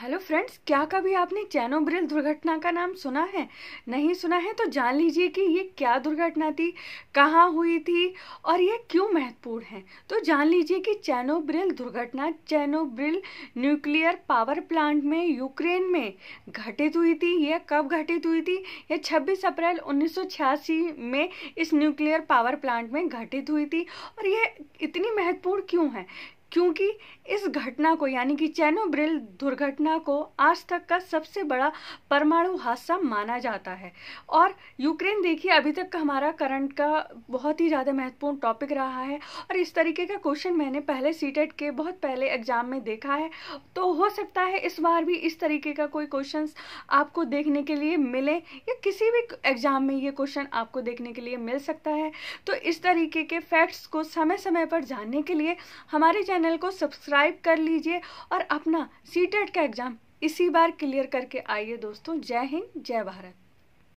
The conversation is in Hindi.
हेलो फ्रेंड्स क्या कभी आपने चैनोब्रिल दुर्घटना का नाम सुना है नहीं सुना है तो जान लीजिए कि ये क्या दुर्घटना थी कहाँ हुई थी और ये क्यों महत्वपूर्ण है तो जान लीजिए कि चैनोब्रिल दुर्घटना चैनोब्रिल न्यूक्लियर पावर प्लांट में यूक्रेन में घटित हुई थी यह कब घटित हुई थी यह 26 अप्रैल उन्नीस में इस न्यूक्लियर पावर प्लांट में घटित हुई थी और यह इतनी महत्वपूर्ण क्यों है क्योंकि इस घटना को यानी कि चैनोब्रिल दुर्घटना को आज तक का सबसे बड़ा परमाणु हादसा माना जाता है और यूक्रेन देखिए अभी तक का हमारा करंट का बहुत ही ज़्यादा महत्वपूर्ण टॉपिक रहा है और इस तरीके का क्वेश्चन मैंने पहले सीटेट e के बहुत पहले एग्जाम में देखा है तो हो सकता है इस बार भी इस तरीके का कोई क्वेश्चन आपको देखने के लिए मिले या किसी भी एग्जाम में ये क्वेश्चन आपको देखने के लिए मिल सकता है तो इस तरीके के फैक्ट्स को समय समय पर जानने के लिए हमारे चैनल को सब्सक्राइब कर लीजिए और अपना सी का एग्ज़ाम इसी बार क्लियर करके आइए दोस्तों जय हिंद जय भारत